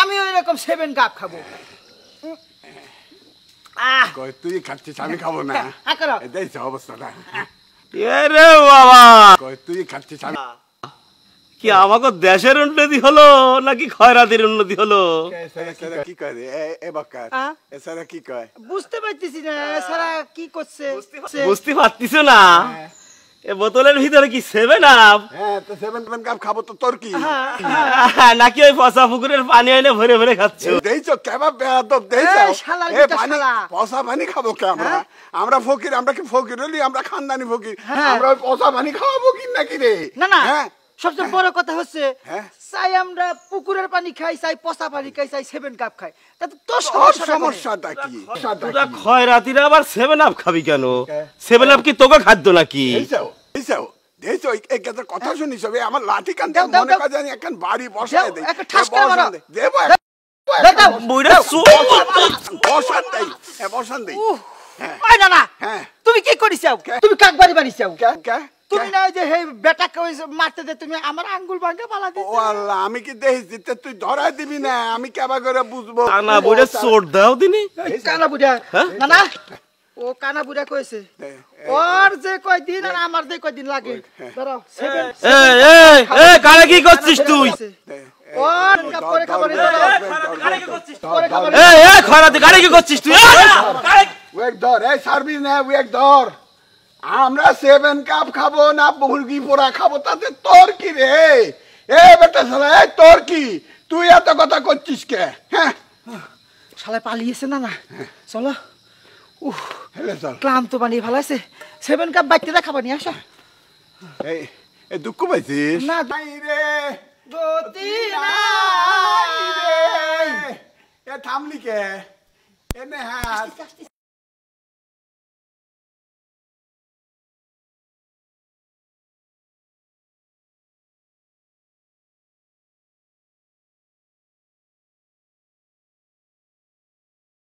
আমি ওই রকম সেভেন কাপ খাবো তুই খাচ্ছিস আমি খাবো না হ্যাঁ, হ্যাঁ, এটাই অবস্থাটা বাবা তুই খাচ্ছিস আমি কি আমাকে দেশের উন্নতি হলো নাকি খয়রাতির উন্নতি হলো কি কয় এ বাক্কা এছাড়া কি কয় বুঝতে পারতেছি না কি করছে বুঝতে পারতিস না হ্যাঁ। বোতলের ভিতরে কি সেভেন আপ হ্যাঁ সেভেন খাবো তো তোর কি নাকি ওই পচা পুকুরের পানি এনে ভরে ভরে দেইছো দেইছো এ পানি পচা পানি খাবো কে আমরা হ্যাঁ। আমরা ফকির আমরা কি ফকির হলি আমরা খানদানি ফকির হ্যাঁ। আমরা ওই পচা পানি কি নাকি রে না না হ্যাঁ। সবচেয়ে বড় কথা হচ্ছে চাই আমরা পুকুরের পানি খাই চাই পচা পানি খাই চাই সেভেন কাপ খাই তাতে তো সমস্যাটা কি আবার সেভেন আপ খাবি কেন সেভেন আপ কি তোকে খাদ্য নাকি কথা হ্যাঁ। শুনি আমার লাঠি মনে কাজ বাড়ি দেই বসান দেই বসান দেই হ্যাঁ। হ্যাঁ। তুমি কি করিছাও তুমি কাক বাড়ি তুমি না যে হেই বেটা কই মারতে দে তুমি আমার আঙ্গুল ভাঙে পালা দিছ ও আল্লাহ আমি কি দেই দিতে তুই ধরা দিবি না আমি কেবা করে বুঝবো কানা বুড়া চোর দাও দিনি কানা বুড়া না না ও কানা বুড়া কইছে ওর যে কয়দিন আর আমার যে কয়দিন লাগে দাঁড়াও হ্যাঁ। কি করছিস তুই আমরা সেভেন কাপ খাবো না মুরগি পোড়া খাবো তাতে তোর কি রে এ বেটা শালা তোর কি তুই এত কথা করছিস কে হ্যাঁ শালা পালিয়েছে না না হ্যাঁ। চলো উহ ক্লান্ত বানিয়ে ভালো আছে সেভেন কাপ বাইতে দেখাব নি নিয়ে আসা এই এই দুঃখ পাইছিস না তাই রে গতি নাই রে এ থামলি কে এনে হাত